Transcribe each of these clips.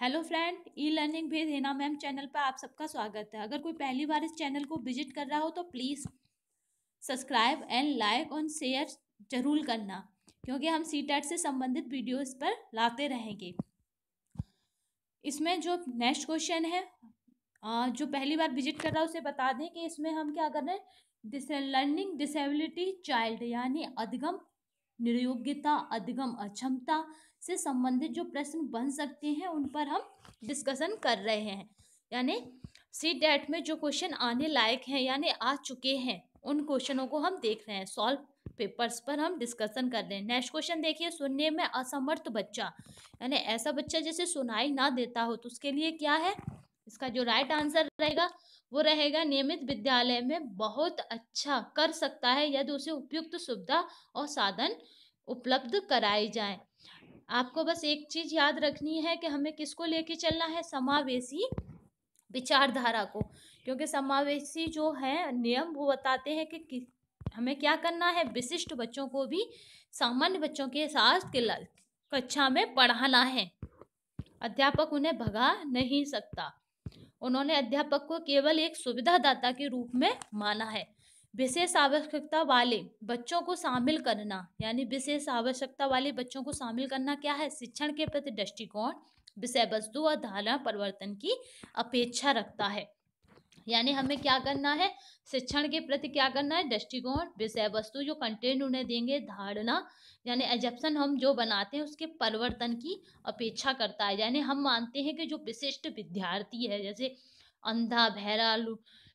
Hello friend e learning भेज हेना ma'am channel पर आप सबका स्वागत है अगर कोई पहली बार इस चैनल को विजिट कर रहा हो तो प्लीज़ सब्सक्राइब एंड लाइक और शेयर जरूर करना क्योंकि हम सी टेट से संबंधित वीडियोस पर लाते रहेंगे इसमें जो नेक्स्ट क्वेश्चन है जो पहली बार विजिट कर रहा है उसे बता दें कि इसमें हम क्या कर रहे हैं लर्निंग डिसेबिलिटी चाइल्ड यानी अधिगम निर्योग्यता अधिगम अक्षमता से संबंधित जो प्रश्न बन सकते हैं उन पर हम डिस्कशन कर रहे हैं यानी सी डेट में जो क्वेश्चन आने लायक हैं यानी आ चुके हैं उन क्वेश्चनों को हम देख रहे हैं सॉल्व पेपर्स पर हम डिस्कशन कर रहे हैं नेक्स्ट क्वेश्चन देखिए सुनने में असमर्थ बच्चा यानी ऐसा बच्चा जैसे सुनाई ना देता हो तो उसके लिए क्या है इसका जो राइट आंसर रहेगा वो रहेगा नियमित विद्यालय में बहुत अच्छा कर सकता है यदि उसे उपयुक्त सुविधा और साधन उपलब्ध कराए जाए आपको बस एक चीज़ याद रखनी है कि हमें किसको लेके चलना है समावेशी विचारधारा को क्योंकि समावेशी जो है नियम वो बताते हैं कि, कि हमें क्या करना है विशिष्ट बच्चों को भी सामान्य बच्चों के साथ कक्षा में पढ़ाना है अध्यापक उन्हें भगा नहीं सकता उन्होंने अध्यापक को केवल एक सुविधादाता के रूप में माना है विशेष आवश्यकता वाले बच्चों को शामिल करना यानी विशेष आवश्यकता वाले बच्चों को शामिल करना क्या है शिक्षण के प्रति दृष्टिकोण विषय वस्तु और धारणा परिवर्तन की अपेक्षा रखता है यानी हमें क्या करना है शिक्षण के प्रति क्या करना है दृष्टिकोण विषय वस्तु जो कंटेंट उन्हें देंगे धारणा यानी एजप्शन हम जो बनाते हैं उसके परिवर्तन की अपेक्षा करता है यानी हम मानते हैं कि जो विशिष्ट विद्यार्थी है जैसे अंधा बहरा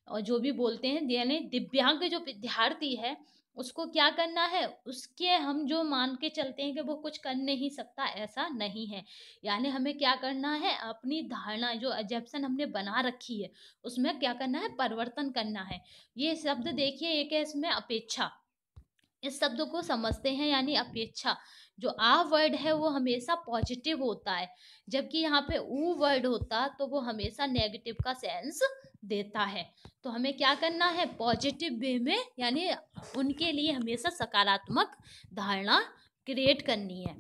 और जो भी बोलते हैं यानी दिव्यांग जो विद्यार्थी है उसको क्या करना है उसके हम जो मान के चलते हैं कि वो कुछ कर नहीं सकता ऐसा नहीं है यानी हमें क्या करना है अपनी धारणा जो एजप्सन हमने बना रखी है उसमें क्या करना है परिवर्तन करना है ये शब्द हम्म। देखिए एक है इसमें अपेक्षा इस शब्द को समझते हैं यानी अपेक्षा जो आ वर्ड है वो हमेशा पॉजिटिव होता है जबकि यहाँ पे ऊ वर्ड होता तो वो हमेशा नेगेटिव का सेंस देता है तो हमें क्या करना है पॉजिटिव वे में यानी उनके लिए हमेशा सकारात्मक धारणा क्रिएट करनी है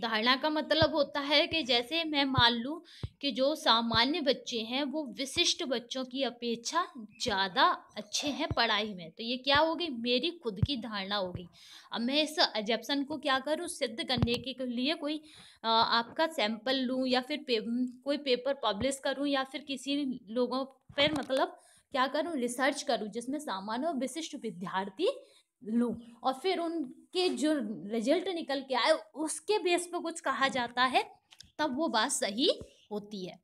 धारणा का मतलब होता है कि जैसे मैं मान लूँ कि जो सामान्य बच्चे हैं वो विशिष्ट बच्चों की अपेक्षा ज़्यादा अच्छे हैं पढ़ाई में तो ये क्या हो गई मेरी खुद की धारणा हो गई अब मैं इस एजेप्सन को क्या करूँ सिद्ध करने के लिए कोई आपका सैंपल लूँ या फिर पे, कोई पेपर पब्लिश करूँ या फिर किसी लोगों पर मतलब क्या करूँ रिसर्च करूँ जिसमें सामान्य और विशिष्ट विद्यार्थी लूँ और फिर उनके जो रिजल्ट निकल के आए उसके बेस पर कुछ कहा जाता है तब वो बात सही होती है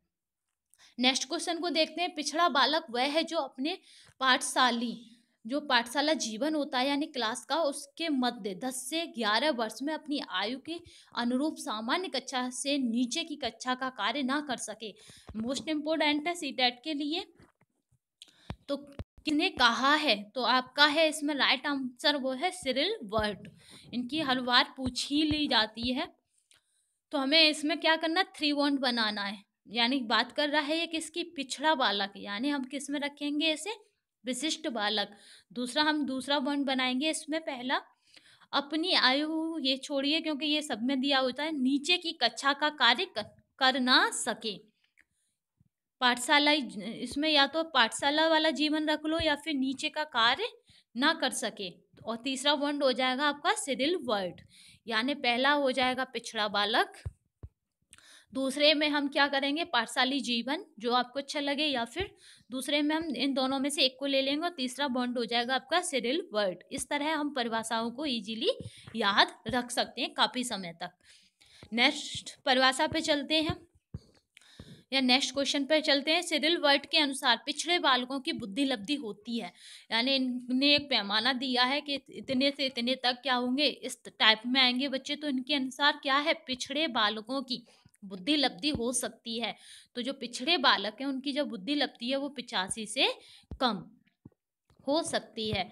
नेक्स्ट क्वेश्चन को देखते हैं पिछड़ा बालक वह है जो अपने पाठशाली जो पाठशाला जीवन होता है यानी क्लास का उसके मध्य दस से ग्यारह वर्ष में अपनी आयु के अनुरूप सामान्य कक्षा से नीचे की कक्षा का कार्य ना कर सके मोस्ट इम्पोर्टेंट है सी टेट e के लिए तो किन्हें कहा है तो आपका है इसमें राइट आंसर वो है सिरिल वर्ड इनकी हर बार पूछ ही ली जाती है तो हमें इसमें क्या करना थ्री वॉन्ट बनाना है यानी बात कर रहा है ये किसकी पिछड़ा बालक यानी हम किस में रखेंगे इसे विशिष्ट बालक दूसरा हम दूसरा वॉन्ट बनाएंगे इसमें पहला अपनी आयु ये छोड़िए क्योंकि ये सब में दिया होता है नीचे की कक्षा का कार्य करना सके पाठशाला इसमें या तो पाठशाला वाला जीवन रख लो या फिर नीचे का कार्य ना कर सके और तीसरा वर्ड हो जाएगा आपका सिरिल वर्ड यानी पहला हो जाएगा पिछड़ा बालक दूसरे में हम क्या करेंगे पाठशाली जीवन जो आपको अच्छा लगे या फिर दूसरे में हम इन दोनों में से एक को ले लेंगे और तीसरा बॉन्ड हो जाएगा आपका सिरिल वर्ड इस तरह हम परिभाषाओं को इजीली याद रख सकते हैं काफ़ी समय तक नेक्स्ट परिभाषा पे चलते हैं या नेक्स्ट क्वेश्चन पर चलते हैं सिरिल वर्ड के अनुसार पिछड़े बालकों की बुद्धि लब्धि होती है यानी इनने एक पैमाना दिया है कि इतने से इतने तक क्या होंगे इस टाइप में आएंगे बच्चे तो इनके अनुसार क्या है पिछड़े बालकों की बुद्धि लब्धि हो सकती है तो जो पिछड़े बालक हैं उनकी जो बुद्धि लब्धि है वो पिचासी से कम हो सकती है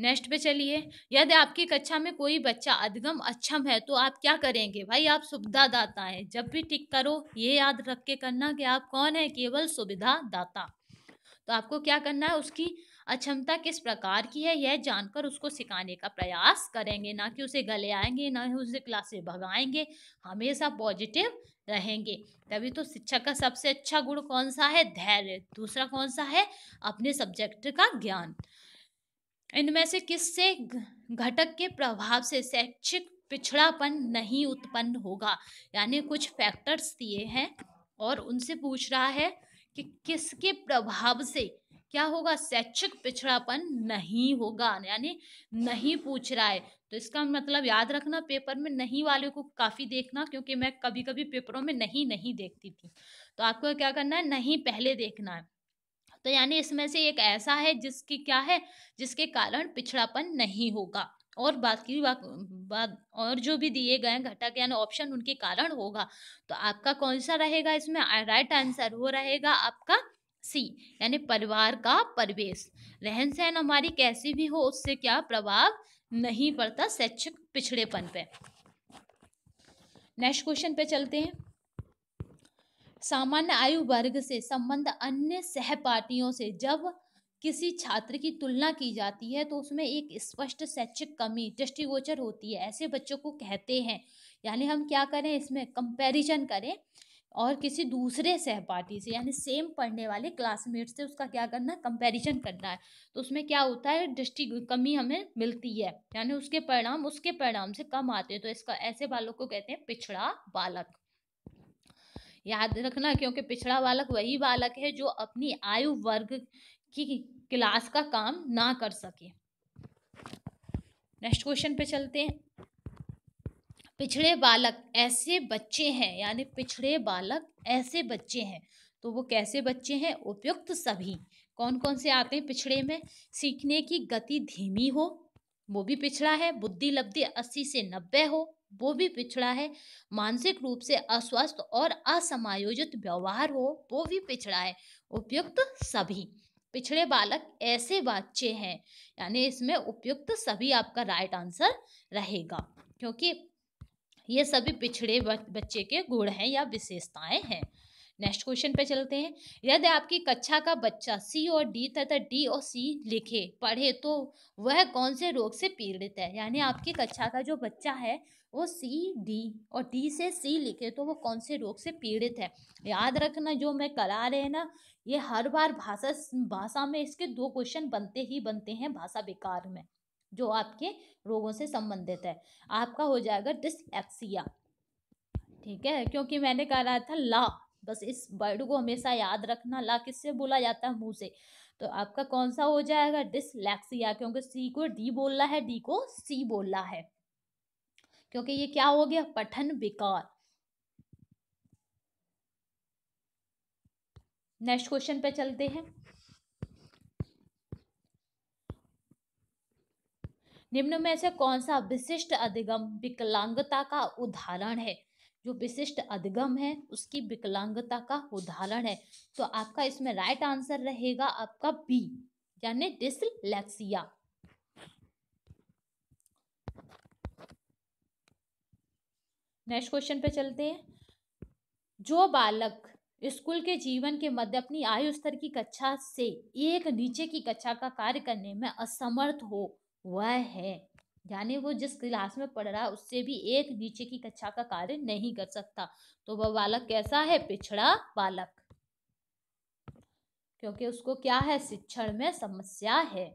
नेक्स्ट पे चलिए यदि आपकी कक्षा में कोई बच्चा अधिगम अक्षम है तो आप क्या करेंगे भाई आप सुविधादाता हैं जब भी टिक करो ये याद रख के करना कि आप कौन है केवल सुविधादाता तो आपको क्या करना है उसकी अक्षमता किस प्रकार की है यह जानकर उसको सिखाने का प्रयास करेंगे ना कि उसे गले आएंगे ना ही उसे क्लास से भगाएंगे हमेशा पॉजिटिव रहेंगे तभी तो शिक्षक का सबसे अच्छा गुण कौन सा है धैर्य दूसरा कौन सा है अपने सब्जेक्ट का ज्ञान इनमें से किससे घटक के प्रभाव से शैक्षिक पिछड़ापन नहीं उत्पन्न होगा यानी कुछ फैक्टर्स दिए हैं और उनसे पूछ रहा है कि किसके प्रभाव से क्या होगा शैक्षिक पिछड़ापन नहीं होगा यानी नहीं पूछ रहा है तो इसका मतलब याद रखना पेपर में नहीं वाले को काफ़ी देखना क्योंकि मैं कभी कभी पेपरों में नहीं नहीं देखती थी तो आपको क्या करना है नहीं पहले देखना है तो यानी इसमें से एक ऐसा है जिसकी क्या है जिसके कारण पिछड़ापन नहीं होगा और बाकी बात बात और जो भी दिए गए घटक यानी ऑप्शन उनके कारण होगा तो आपका कौन सा रहेगा इसमें राइट आंसर वो रहेगा आपका सी यानी परिवार का परिवेश रहन सहन हमारी कैसी भी हो उससे क्या प्रभाव नहीं पड़ता शैक्षिक पिछड़ेपन पे नेक्स्ट क्वेश्चन पे चलते हैं सामान्य आयु वर्ग से संबंध अन्य सहपाठियों से जब किसी छात्र की तुलना की जाती है तो उसमें एक स्पष्ट शैक्षिक कमी दृष्टिगोचर होती है ऐसे बच्चों को कहते हैं यानी हम क्या करें इसमें कंपैरिजन करें और किसी दूसरे सहपाठी से यानी सेम पढ़ने वाले क्लासमेट से उसका क्या करना कंपैरिजन करना है तो उसमें क्या होता है दृष्टि कमी हमें मिलती है यानी उसके परिणाम उसके परिणाम से कम आते हैं तो इसका ऐसे बालक को कहते हैं पिछड़ा बालक याद रखना क्योंकि पिछड़ा बालक वही बालक है जो अपनी आयु वर्ग की क्लास का काम ना कर सके नेक्स्ट क्वेश्चन पे चलते हैं पिछड़े बालक ऐसे बच्चे हैं यानी पिछड़े बालक ऐसे बच्चे हैं तो वो कैसे बच्चे हैं उपयुक्त सभी कौन कौन से आते हैं पिछड़े में सीखने की गति धीमी हो वो भी पिछड़ा है बुद्धि लब्धि अस्सी से नब्बे हो वो भी पिछड़ा है मानसिक रूप से अस्वस्थ और असमायोजित व्यवहार हो वो भी पिछड़ा है उपयुक्त सभी पिछड़े बालक ऐसे बच्चे हैं यानी इसमें उपयुक्त सभी आपका राइट आंसर रहेगा क्योंकि ये सभी पिछड़े बच्चे के गुण हैं या विशेषताएं हैं नेक्स्ट क्वेश्चन पे चलते हैं यदि आपकी कक्षा का बच्चा सी और डी तथा डी और सी लिखे पढ़े तो वह कौन से रोग से पीड़ित है यानी आपकी कक्षा का जो बच्चा है वो सी डी और डी से सी लिखे तो वो कौन से रोग से पीड़ित है याद रखना जो मैं करा रहे हैं ना ये हर बार भाषा भाषा में इसके दो क्वेश्चन बनते ही बनते हैं भाषा विकार में जो आपके रोगों से संबंधित है आपका हो जाएगा डिसएक्सिया ठीक है क्योंकि मैंने कहा था ला बस इस वर्ड को हमेशा याद रखना ला किससे बोला जाता है मुंह से तो आपका कौन सा हो जाएगा डिसलेक्सिया क्योंकि सी को डी बोल रहा है डी को सी बोल रहा है क्योंकि ये क्या हो गया पठन विकार नेक्स्ट क्वेश्चन पे चलते हैं निम्न में से कौन सा विशिष्ट अधिगम विकलांगता का उदाहरण है जो विशिष्ट अधिगम है उसकी विकलांगता का उदाहरण है तो आपका इसमें राइट आंसर रहेगा आपका बी यानी डिसलेक्सिया नेक्स्ट क्वेश्चन पे चलते हैं जो बालक स्कूल के जीवन के मध्य अपनी आयु स्तर की कक्षा से एक नीचे की कक्षा का कार्य करने में असमर्थ हो वह है यानी वो जिस क्लास में पढ़ रहा है उससे भी एक नीचे की कक्षा का कार्य नहीं कर सकता तो वह बालक कैसा है पिछड़ा बालक क्योंकि उसको क्या है शिक्षण में समस्या है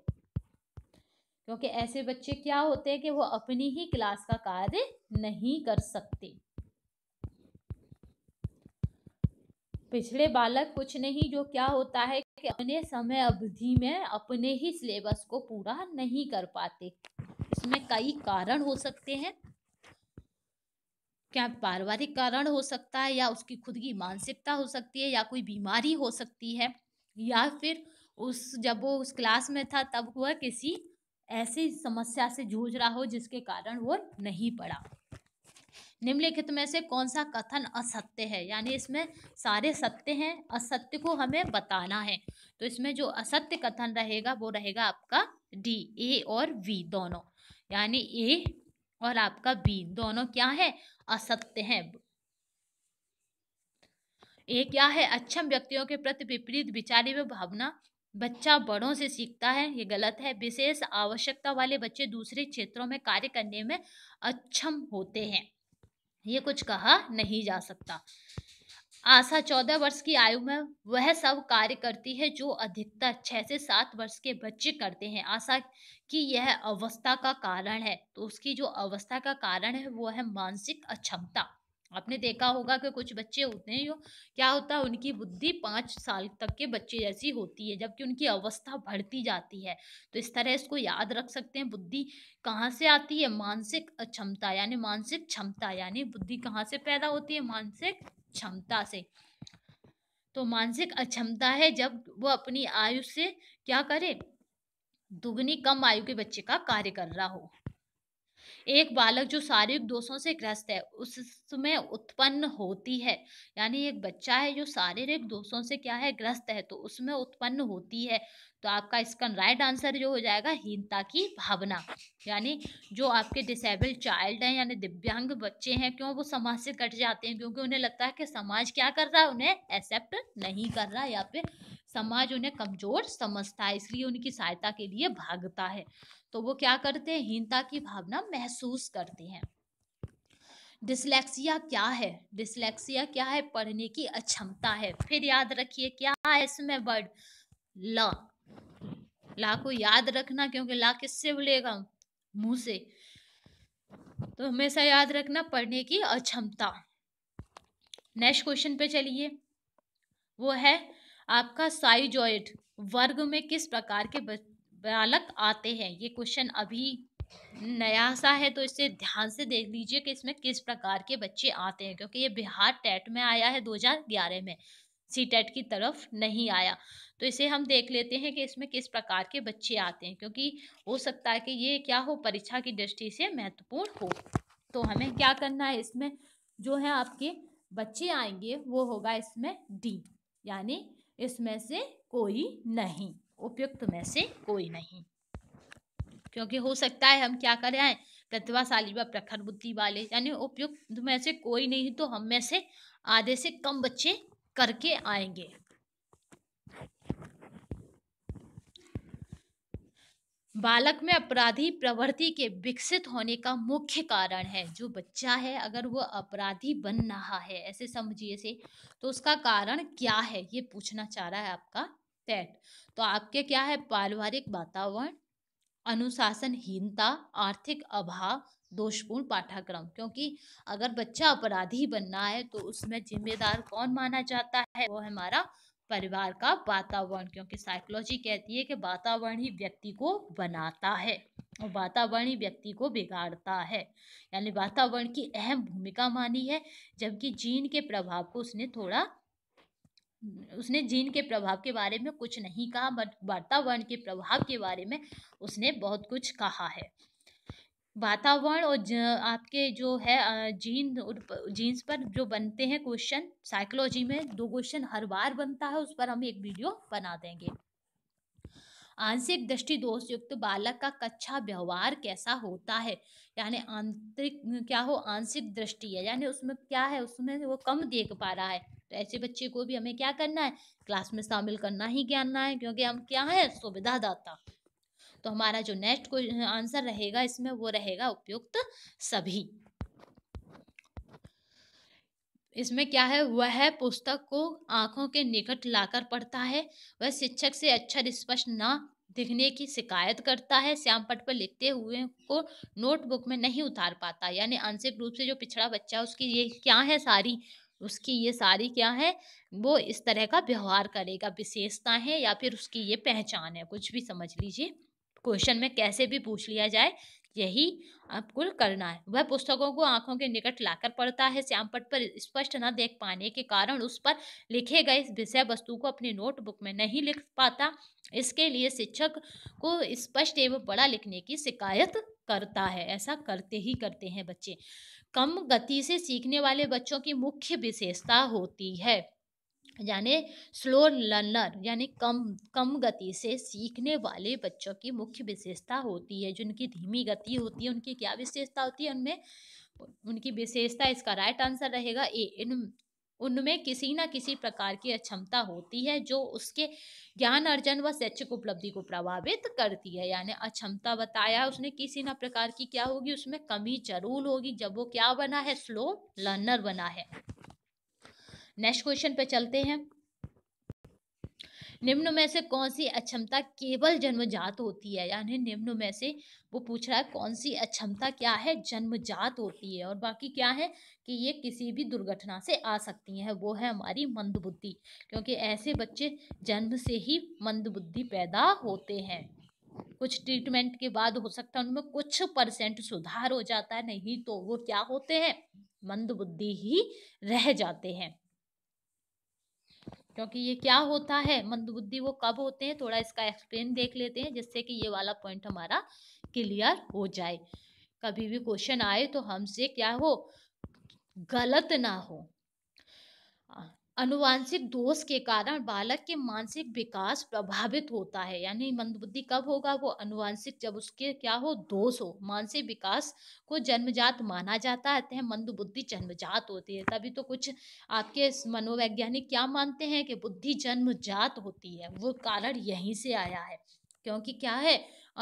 क्योंकि ऐसे बच्चे क्या होते हैं कि वो अपनी ही क्लास का कार्य नहीं कर सकते पिछले बालक कुछ नहीं जो क्या होता है कि अपने समय अवधि में अपने ही सिलेबस को पूरा नहीं कर पाते इसमें कई कारण हो सकते हैं क्या पारिवारिक कारण हो सकता है या उसकी खुद की मानसिकता हो सकती है या कोई बीमारी हो सकती है या फिर उस जब वो उस क्लास में था तब वह किसी ऐसी समस्या से जूझ रहा हो जिसके कारण वो नहीं पढ़ा निम्नलिखित में से कौन सा कथन असत्य है यानी इसमें सारे सत्य हैं असत्य को हमें बताना है तो इसमें जो असत्य कथन रहेगा वो रहेगा आपका डी ए और बी दोनों यानी ए और आपका बी दोनों क्या है असत्य हैं ए क्या है अक्षम व्यक्तियों के प्रति विपरीत विचारी व भावना बच्चा बड़ों से सीखता है ये गलत है विशेष आवश्यकता वाले बच्चे दूसरे क्षेत्रों में कार्य करने में अक्षम होते हैं ये कुछ कहा नहीं जा सकता आशा चौदह वर्ष की आयु में वह सब कार्य करती है जो अधिकतर छह से सात वर्ष के बच्चे करते हैं आशा की यह अवस्था का कारण है तो उसकी जो अवस्था का कारण है वो है मानसिक अक्षमता आपने देखा होगा कि कुछ बच्चे होते हैं जो क्या होता है उनकी बुद्धि पाँच साल तक के बच्चे जैसी होती है जबकि उनकी अवस्था बढ़ती जाती है तो इस तरह इसको याद रख सकते हैं बुद्धि कहाँ से आती है मानसिक क्षमता यानी मानसिक क्षमता यानी बुद्धि कहाँ से पैदा होती है मानसिक क्षमता से तो मानसिक अक्षमता है जब वो अपनी आयु से क्या करे दुगनी कम आयु के बच्चे का कार्य कर रहा हो एक बालक जो शारीरिक दोषों से ग्रस्त है उसमें उत्पन्न होती है यानी एक बच्चा है जो शारीरिक दोषों से क्या है ग्रस्त है तो उसमें उत्पन्न होती है तो आपका इसका राइट आंसर जो हो जाएगा हीनता की भावना यानी जो आपके डिसेबल चाइल्ड हैं यानी दिव्यांग बच्चे हैं क्यों वो समाज से कट जाते हैं क्योंकि उन्हें लगता है कि समाज क्या कर रहा है उन्हें एक्सेप्ट नहीं कर रहा या फिर समाज उन्हें कमजोर समझता है इसलिए उनकी सहायता के लिए भागता है तो वो क्या करते हैं हीनता की भावना महसूस करते हैं डिसलेक्सिया क्या है डिसलेक्सिया क्या है पढ़ने की अक्षमता है फिर याद रखिए क्या है इसमें वर्ड ला ला को याद रखना क्योंकि ला किससे बोलेगा मुंह से तो हमेशा याद रखना पढ़ने की अक्षमता नेक्स्ट क्वेश्चन पे चलिए वो है आपका साइजॉइड वर्ग में किस प्रकार के बालक आते हैं ये क्वेश्चन अभी नया सा है तो इसे ध्यान से देख लीजिए कि इसमें किस प्रकार के बच्चे आते हैं क्योंकि ये बिहार टेट में आया है 2011 में सी टेट की तरफ नहीं आया तो इसे हम देख लेते हैं कि इसमें किस प्रकार के बच्चे आते हैं क्योंकि हो सकता है कि ये क्या हो परीक्षा की दृष्टि से महत्वपूर्ण हो तो हमें क्या करना है इसमें जो है आपके बच्चे आएंगे वो होगा इसमें डी यानी इसमें से कोई नहीं उपयुक्त में से कोई नहीं क्योंकि हो सकता है हम क्या कर आए प्रतिभाशाली व प्रखर बुद्धि वाले यानी उपयुक्त में से कोई नहीं तो हम में से आधे से कम बच्चे करके आएंगे बालक में अपराधी प्रवृत्ति के विकसित होने का मुख्य कारण है जो बच्चा है अगर वो अपराधी बन रहा है ऐसे समझिए से तो उसका कारण क्या है ये पूछना चाह रहा है आपका टेट तो आपके क्या है पारिवारिक वातावरण अनुशासनहीनता आर्थिक अभाव दोषपूर्ण पाठ्यक्रम क्योंकि अगर बच्चा अपराधी बनना है तो उसमें जिम्मेदार कौन माना जाता है वो हमारा परिवार का वातावरण क्योंकि साइकोलॉजी कहती है कि वातावरण ही व्यक्ति को बनाता है और वातावरण ही व्यक्ति को बिगाड़ता है यानी वातावरण की अहम भूमिका मानी है जबकि जीन के प्रभाव को उसने थोड़ा उसने जीन के प्रभाव के बारे में कुछ नहीं कहा बट वातावरण के प्रभाव के बारे में उसने बहुत कुछ कहा है वातावरण और आपके जो है जीन जीन्स पर जो बनते हैं क्वेश्चन साइकोलॉजी में दो क्वेश्चन हर बार बनता है उस पर हम एक वीडियो बना देंगे आंशिक दृष्टि दोष युक्त बालक का कच्चा व्यवहार कैसा होता है यानी आंतरिक क्या हो आंशिक दृष्टि है यानी उसमें क्या है उसमें वो कम देख पा रहा है तो ऐसे बच्चे को भी हमें क्या करना है क्लास में शामिल करना ही ज्ञानना है क्योंकि हम क्या है सुविधादाता तो हमारा जो नेक्स्ट आंसर रहेगा इसमें वो रहेगा उपयुक्त सभी इसमें क्या है वह पुस्तक को आंखों के निकट लाकर पढ़ता है वह शिक्षक से अक्षर स्पष्ट ना दिखने की शिकायत करता है श्याम पट पर लिखते हुए को नोटबुक में नहीं उतार पाता यानी आंशिक रूप से जो पिछड़ा बच्चा उसकी ये क्या है सारी उसकी ये सारी क्या है वो इस तरह का व्यवहार करेगा विशेषता है या फिर उसकी ये पहचान है कुछ भी समझ लीजिए क्वेश्चन में कैसे भी पूछ लिया जाए यही आपको करना है वह पुस्तकों को आंखों के निकट लाकर पढ़ता है श्याम पट पर स्पष्ट न देख पाने के कारण उस पर लिखे गए विषय वस्तु को अपने नोटबुक में नहीं लिख पाता इसके लिए शिक्षक को स्पष्ट एवं बड़ा लिखने की शिकायत करता है ऐसा करते ही करते हैं बच्चे कम गति से सीखने वाले बच्चों की मुख्य विशेषता होती है यानी स्लो लर्नर यानी कम कम गति से सीखने वाले बच्चों की मुख्य विशेषता होती है जिनकी धीमी गति होती है उनकी क्या विशेषता होती है उनमें उनकी विशेषता इसका राइट आंसर रहेगा ए इन उनमें किसी ना किसी प्रकार की अक्षमता होती है जो उसके ज्ञान अर्जन व शैक्षिक उपलब्धि को प्रभावित करती है यानी अक्षमता बताया उसने किसी ना प्रकार की क्या होगी उसमें कमी जरूर होगी जब वो क्या बना है स्लो लर्नर बना है नेक्स्ट क्वेश्चन पे चलते हैं निम्न में से कौन सी अक्षमता केवल जन्मजात होती है यानी निम्न में से वो पूछ रहा है कौन सी अक्षमता क्या है जन्मजात होती है और बाकी क्या है कि ये किसी भी दुर्घटना से आ सकती है वो है हमारी मंदबुद्धि क्योंकि ऐसे बच्चे जन्म से ही मंदबुद्धि पैदा होते हैं कुछ ट्रीटमेंट के बाद हो सकता है उनमें कुछ परसेंट सुधार हो जाता है नहीं तो वो क्या होते हैं मंदबुद्धि ही रह जाते हैं क्योंकि ये क्या होता है मंदबुद्धि वो कब होते हैं थोड़ा इसका एक्सप्लेन देख लेते हैं जिससे कि ये वाला पॉइंट हमारा क्लियर हो जाए कभी भी क्वेश्चन आए तो हमसे क्या हो गलत ना हो अनुवांशिक दोष के कारण बालक के मानसिक विकास प्रभावित होता है यानी मंदबुद्धि कब होगा वो अनुवांशिक जब उसके क्या हो दोष हो मानसिक विकास को जन्मजात माना जाता है अतः मंदबुद्धि जन्मजात होती है तभी तो कुछ आपके मनोवैज्ञानिक क्या मानते हैं कि बुद्धि जन्मजात होती है वो कारण यहीं से आया है क्योंकि क्या है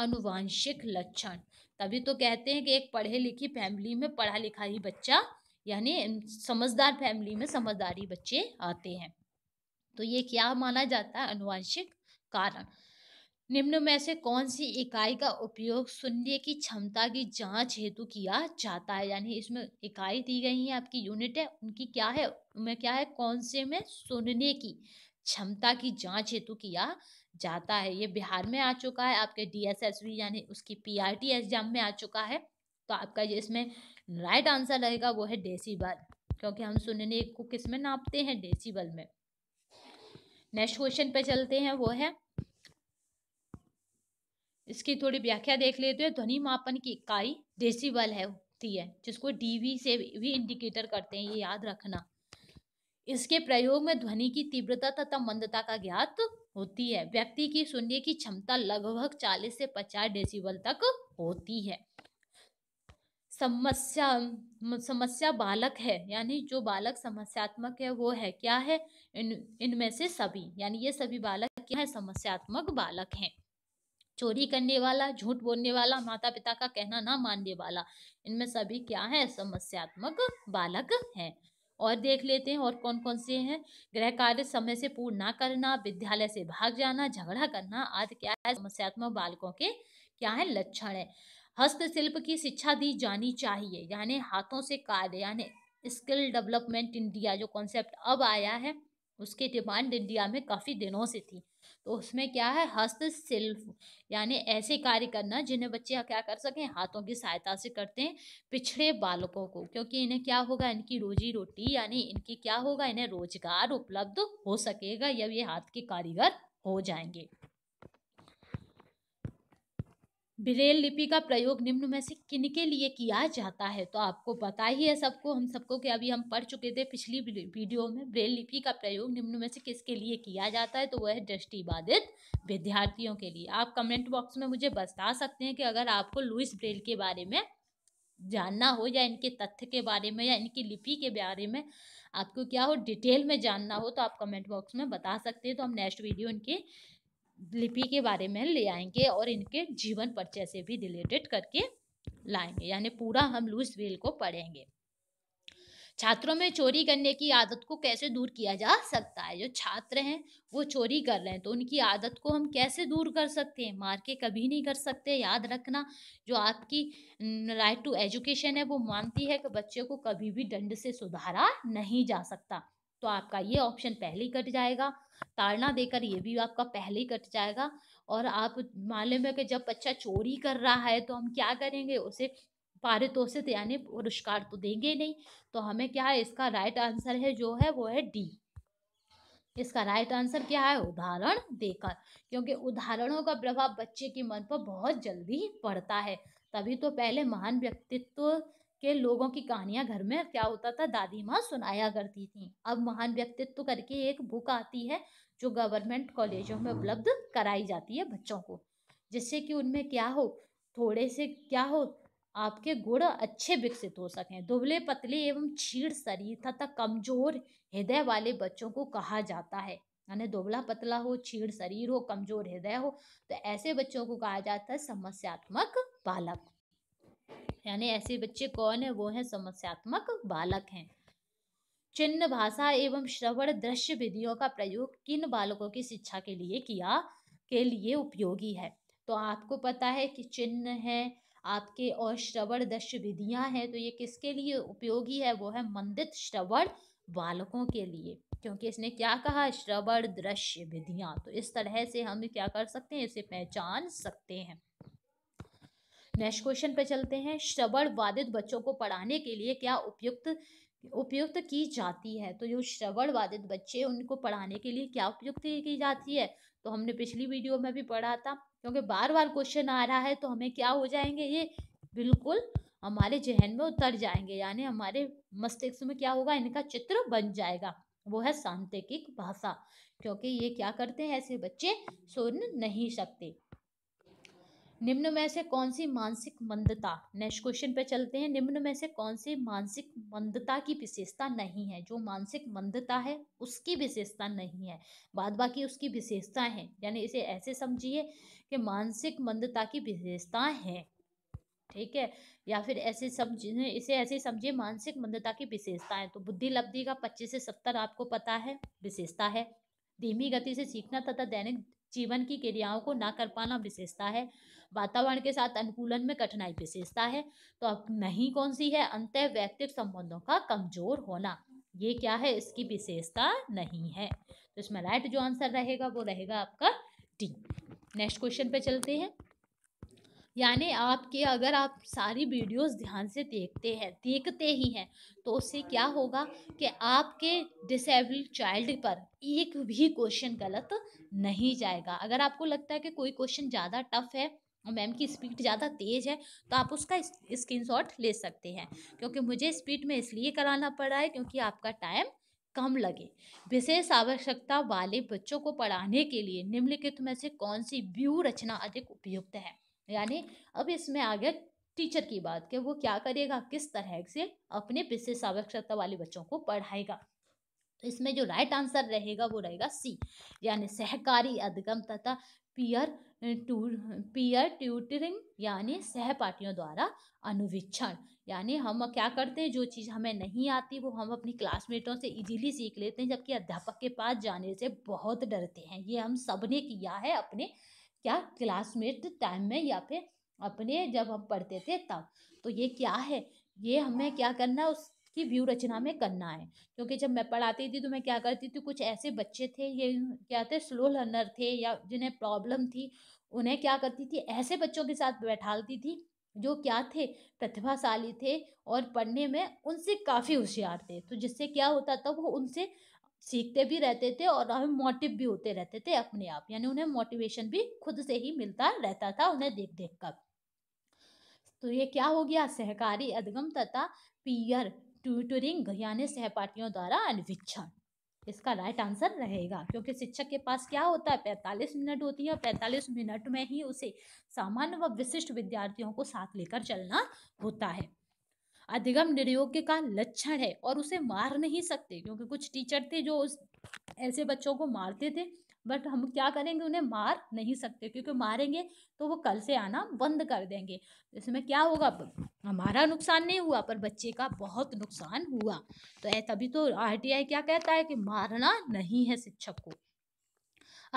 अनुवांशिक लक्षण तभी तो कहते हैं कि एक पढ़े लिखी फैमिली में पढ़ा लिखा ही बच्चा यानी समझदार फैमिली में समझदारी बच्चे आते हैं तो ये क्या माना जाता है अनुवांशिक कारण निम्न में से कौन सी इकाई का उपयोग सुनने की क्षमता की जांच हेतु किया जाता है यानी इसमें इकाई दी गई है आपकी यूनिट है उनकी क्या है उनमें क्या है कौन से में सुनने की क्षमता की जांच हेतु किया जाता है ये बिहार में आ चुका है आपके डी यानी उसकी पी एग्जाम में आ चुका है तो आपका ये इसमें राइट आंसर रहेगा वो है डेसीबल क्योंकि हम सुनने को किस में नापते हैं डेसीबल में नेक्स्ट क्वेश्चन पे चलते हैं वो है इसकी थोड़ी व्याख्या देख लेते हैं ध्वनि मापन की इकाई डेसीबल है होती है जिसको डीवी से भी इंडिकेटर करते हैं ये याद रखना इसके प्रयोग में ध्वनि की तीव्रता तथा मंदता का ज्ञात होती है व्यक्ति की सुनने की क्षमता लगभग 40 से 50 डेसिबल तक होती है समस्या समस्या बालक है यानी जो बालक समस्यात्मक है वो है क्या है इन इनमें से सभी यानी ये सभी बालक क्या है समस्यात्मक बालक हैं चोरी करने वाला झूठ बोलने वाला माता पिता का कहना ना मानने वाला इनमें सभी क्या है समस्यात्मक बालक हैं और देख लेते हैं और कौन कौन से हैं गृह कार्य समय से पूर्ण ना करना विद्यालय से भाग जाना झगड़ा करना आदि क्या है समस्यात्मक बालकों के क्या है लक्षण है हस्तशिल्प की शिक्षा दी जानी चाहिए यानी हाथों से कार्य यानी स्किल डेवलपमेंट इंडिया जो कॉन्सेप्ट अब आया है उसके डिमांड इंडिया में काफ़ी दिनों से थी तो उसमें क्या है हस्तशिल्प यानी ऐसे कार्य करना जिन्हें बच्चे क्या कर सकें हाथों की सहायता से करते हैं पिछड़े बालकों को क्योंकि इन्हें क्या होगा इनकी रोजी रोटी यानी इनकी क्या होगा इन्हें रोजगार उपलब्ध हो सकेगा जब ये हाथ के कारीगर हो जाएंगे ब्रेल लिपि का प्रयोग निम्न में से किन के लिए किया जाता है तो आपको पता ही है सबको हम सबको कि अभी हम पढ़ चुके थे पिछली वीडियो में ब्रेल लिपि का प्रयोग निम्न में से किसके लिए किया जाता है तो वह है दृष्टिबाधित विद्यार्थियों के लिए आप कमेंट बॉक्स में मुझे बता सकते हैं कि अगर आपको लुइस ब्रेल के बारे में जानना हो या इनके तथ्य के बारे में या इनकी लिपि के बारे में आपको क्या हो डिटेल में जानना हो तो आप कमेंट बॉक्स में बता सकते हैं तो हम नेक्स्ट वीडियो इनके लिपि के बारे में ले आएंगे और इनके जीवन परिचय से भी रिलेटेड करके लाएंगे यानी पूरा हम लुइस वेल को पढ़ेंगे छात्रों में चोरी करने की आदत को कैसे दूर किया जा सकता है जो छात्र हैं वो चोरी कर रहे हैं तो उनकी आदत को हम कैसे दूर कर सकते हैं मार के कभी नहीं कर सकते याद रखना जो आपकी राइट टू एजुकेशन है वो मानती है कि बच्चे को कभी भी दंड से सुधारा नहीं जा सकता तो आपका ये ऑप्शन पहले ही कट जाएगा ताड़ना देकर ये भी आपका पहले ही कट जाएगा और आप मालूम है कि जब बच्चा चोरी कर रहा है तो हम क्या करेंगे उसे पारितोषित यानी पुरस्कार तो देंगे नहीं तो हमें क्या है इसका राइट आंसर है जो है वो है डी इसका राइट आंसर क्या है उदाहरण देकर क्योंकि उदाहरणों का प्रभाव बच्चे के मन पर बहुत जल्दी पड़ता है तभी तो पहले महान व्यक्तित्व के लोगों की कहानियां घर में क्या होता था दादी माँ सुनाया करती थी अब महान व्यक्तित्व करके एक बुक आती है जो गवर्नमेंट कॉलेजों में उपलब्ध कराई जाती है बच्चों को जिससे कि उनमें क्या हो थोड़े से क्या हो आपके गुण अच्छे विकसित हो सकें दुबले पतले एवं छीड़ शरीर तथा कमजोर हृदय वाले बच्चों को कहा जाता है यानी दुबला पतला हो छीड़ शरीर हो कमजोर हृदय हो तो ऐसे बच्चों को कहा जाता है समस्यात्मक बालक यानी ऐसे बच्चे कौन है वो है समस्यात्मक बालक हैं चिन्ह भाषा एवं श्रवण दृश्य विधियों का प्रयोग किन बालकों की शिक्षा के लिए किया के लिए उपयोगी है तो आपको पता है कि चिन्ह है आपके और श्रवण दृश्य विधियां हैं तो ये किसके लिए उपयोगी है वो है मंदित श्रवण बालकों के लिए क्योंकि इसने क्या कहा श्रवण दृश्य विधियां तो इस तरह से हम क्या कर सकते हैं इसे पहचान सकते हैं नेक्स्ट क्वेश्चन पे चलते हैं श्रवण बाधित बच्चों को पढ़ाने के लिए क्या उपयुक्त उपयुक्त की जाती है तो जो श्रवण बाधित बच्चे उनको पढ़ाने के लिए क्या उपयुक्त की जाती है तो हमने पिछली वीडियो में भी पढ़ा था क्योंकि बार बार क्वेश्चन आ रहा है तो हमें क्या हो जाएंगे ये बिल्कुल हमारे जहन में उतर जाएंगे यानी हमारे मस्तिष्क में क्या होगा इनका चित्र बन जाएगा वो है सांतिक भाषा क्योंकि ये क्या करते हैं ऐसे बच्चे सुन नहीं सकते निम्न में से कौन सी मानसिक मंदता नेक्स्ट क्वेश्चन पे चलते हैं निम्न में से कौन सी मानसिक मंदता की विशेषता नहीं है जो मानसिक मंदता है उसकी विशेषता नहीं है बाद बाकी उसकी विशेषता है यानी इसे ऐसे समझिए कि मानसिक मंदता की विशेषता है ठीक है या फिर ऐसे समझ इसे ऐसे समझिए मानसिक मंदता की विशेषता है तो बुद्धि लब्धि का पच्चीस से सत्तर आपको पता है विशेषता है धीमी गति से सीखना तथा दैनिक जीवन की क्रियाओं को ना कर पाना विशेषता है वातावरण के साथ अनुकूलन में कठिनाई विशेषता है तो अब नहीं कौन सी है अंत व्यक्तिक संबंधों का कमजोर होना ये क्या है इसकी विशेषता नहीं है तो इसमें राइट जो आंसर रहेगा वो रहेगा आपका डी नेक्स्ट क्वेश्चन पे चलते हैं यानी आपके अगर आप सारी वीडियोस ध्यान से देखते हैं देखते ही हैं तो उससे क्या होगा कि आपके डिसेबल चाइल्ड पर एक भी क्वेश्चन गलत नहीं जाएगा अगर आपको लगता है कि कोई क्वेश्चन ज़्यादा टफ है और मैम की स्पीड ज़्यादा तेज़ है तो आप उसका स्क्रीन ले सकते हैं क्योंकि मुझे स्पीड में इसलिए कराना पड़ रहा है क्योंकि आपका टाइम कम लगे विशेष आवश्यकता वाले बच्चों को पढ़ाने के लिए निम्नलिखित में से कौन सी व्यू रचना अधिक उपयुक्त है यानी अब इसमें आ गया टीचर की बात कि वो क्या करेगा किस तरह से अपने विशेष आवश्यकता वाले बच्चों को पढ़ाएगा तो इसमें जो राइट आंसर रहेगा वो रहेगा सी यानी सहकारी अधिगम तथा पीयर टू पीयर ट्यूटरिंग यानी सहपाठियों द्वारा अनुवीक्षण यानी हम क्या करते हैं जो चीज़ हमें नहीं आती वो हम अपनी क्लासमेटों से इजीली सीख लेते हैं जबकि अध्यापक के पास जाने से बहुत डरते हैं ये हम सब ने किया है अपने क्या क्लासमेट टाइम में या फिर अपने जब हम पढ़ते थे तब तो ये क्या है ये हमें क्या करना उस की व्यू रचना में करना है क्योंकि जब मैं पढ़ाती थी तो मैं क्या करती थी कुछ ऐसे बच्चे थे ये क्या थे स्लो लर्नर थे या जिन्हें प्रॉब्लम थी उन्हें क्या करती थी ऐसे बच्चों के साथ बैठालती थी जो क्या थे प्रतिभाशाली थे और पढ़ने में उनसे काफ़ी होशियार थे तो जिससे क्या होता था वो उनसे सीखते भी रहते थे और हमें मोटिव भी होते रहते थे अपने आप यानी उन्हें मोटिवेशन भी खुद से ही मिलता रहता था उन्हें देख देख कर तो ये क्या हो गया सहकारी अधगम तथा पीयर ट्यूटरिंग यानी सहपाठियों द्वारा अन्वीक्षण इसका राइट आंसर रहेगा क्योंकि शिक्षक के पास क्या होता है पैंतालीस मिनट होती है पैंतालीस मिनट में ही उसे सामान्य व विशिष्ट विद्यार्थियों को साथ लेकर चलना होता है अधिगम निर्योग का लक्षण है और उसे मार नहीं सकते क्योंकि कुछ टीचर थे जो उस ऐसे बच्चों को मारते थे बट हम क्या करेंगे उन्हें मार नहीं सकते क्योंकि मारेंगे तो वो कल से आना बंद कर देंगे इसमें क्या होगा हमारा नुकसान नहीं हुआ पर बच्चे का बहुत नुकसान हुआ तो तभी तो आर क्या कहता है कि मारना नहीं है शिक्षक को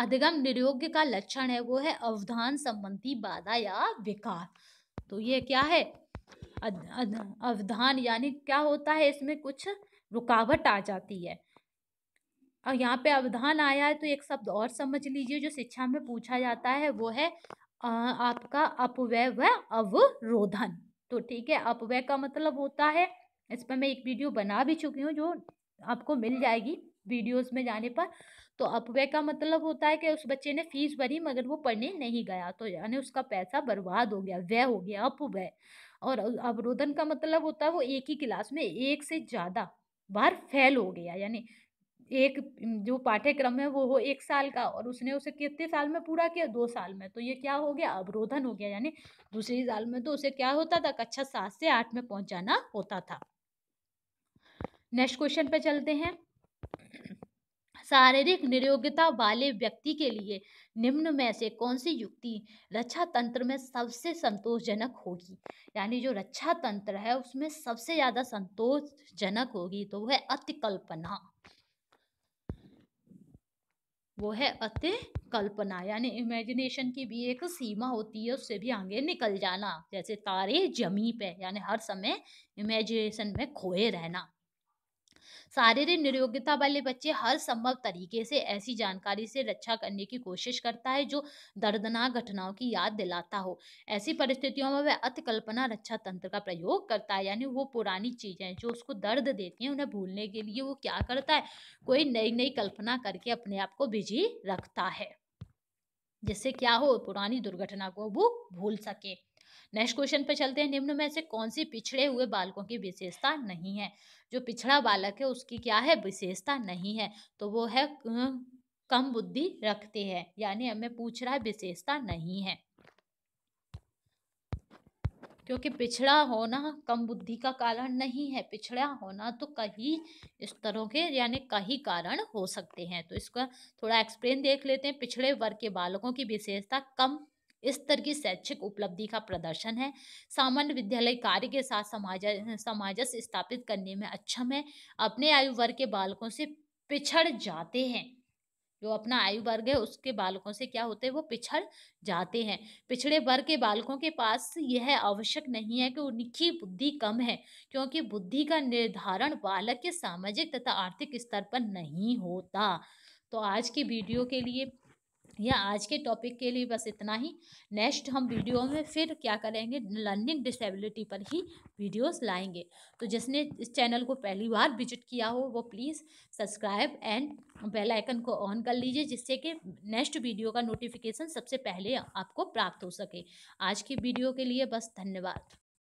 अधिगम निरोग्य का लक्षण है वो है अवधान संबंधी बाधा या विकार तो ये क्या है अवधान यानी क्या होता है इसमें कुछ रुकावट आ जाती है और यहाँ पे अवधान आया है तो एक शब्द और समझ लीजिए जो शिक्षा में पूछा जाता है वो है आपका अपव्यय व अवरोधन तो ठीक है अपव्यय का मतलब होता है इस पर मैं एक वीडियो बना भी चुकी हूँ जो आपको मिल जाएगी वीडियोस में जाने पर तो अपव्यय का मतलब होता है कि उस बच्चे ने फीस भरी मगर वो पढ़ने नहीं गया तो यानी उसका पैसा बर्बाद हो गया व्यय हो गया अपव्यय और अवरोधन का मतलब होता है वो एक ही क्लास में एक से ज़्यादा बार फेल हो गया यानी एक जो पाठ्यक्रम है वो हो एक साल का और उसने उसे कितने साल में पूरा किया दो साल में तो ये क्या हो गया अवरोधन हो गया यानी दूसरी साल में तो उसे क्या होता था कक्षा सात से आठ में पहुंचाना होता था नेक्स्ट क्वेश्चन पे चलते हैं शारीरिक निरोगता वाले व्यक्ति के लिए निम्न में से कौन सी युक्ति रक्षा तंत्र में सबसे संतोषजनक होगी यानी जो रक्षा तंत्र है उसमें सबसे ज़्यादा संतोषजनक होगी तो वह अतिकल्पना वो है अति कल्पना यानी इमेजिनेशन की भी एक सीमा होती है उससे भी आगे निकल जाना जैसे तारे जमी पे यानी हर समय इमेजिनेशन में खोए रहना शारीरिक निरोग्यता वाले बच्चे हर संभव तरीके से ऐसी जानकारी से रक्षा करने की कोशिश करता है जो दर्दनाक घटनाओं की याद दिलाता हो ऐसी परिस्थितियों में वह अतिकल्पना रक्षा तंत्र का प्रयोग करता है यानी वो पुरानी चीज़ें जो उसको दर्द देती हैं उन्हें भूलने के लिए वो क्या करता है कोई नई नई कल्पना करके अपने आप को बिजी रखता है जिससे क्या हो पुरानी दुर्घटना को वो भूल सके नेक्स्ट क्वेश्चन पे चलते हैं निम्न में से कौन सी पिछड़े हुए बालकों की विशेषता नहीं है जो पिछड़ा बालक है उसकी क्या है विशेषता नहीं है तो वो है कम बुद्धि रखते हैं यानी हमें पूछ रहा है विशेषता नहीं है क्योंकि पिछड़ा होना कम बुद्धि का कारण नहीं है पिछड़ा होना तो कई इस तरह के यानी कई कारण हो सकते हैं तो इसका थोड़ा एक्सप्लेन देख लेते हैं पिछड़े वर्ग के बालकों की विशेषता कम इस स्तर की शैक्षिक उपलब्धि का प्रदर्शन है सामान्य विद्यालय कार्य के साथ समाज समाजस स्थापित करने में अक्षम है अपने आयु वर्ग के बालकों से पिछड़ जाते हैं जो अपना आयु वर्ग है उसके बालकों से क्या होते हैं वो पिछड़ जाते हैं पिछड़े वर्ग के बालकों के पास यह आवश्यक नहीं है कि उनकी बुद्धि कम है क्योंकि बुद्धि का निर्धारण बालक के सामाजिक तथा आर्थिक स्तर पर नहीं होता तो आज की वीडियो के लिए या आज के टॉपिक के लिए बस इतना ही नेक्स्ट हम वीडियो में फिर क्या करेंगे लर्निंग डिसेबिलिटी पर ही वीडियोस लाएंगे तो जिसने इस चैनल को पहली बार विजिट किया हो वो please subscribe and bell icon को ऑन कर लीजिए जिससे कि नेक्स्ट वीडियो का नोटिफिकेशन सबसे पहले आपको प्राप्त हो सके आज की वीडियो के लिए बस धन्यवाद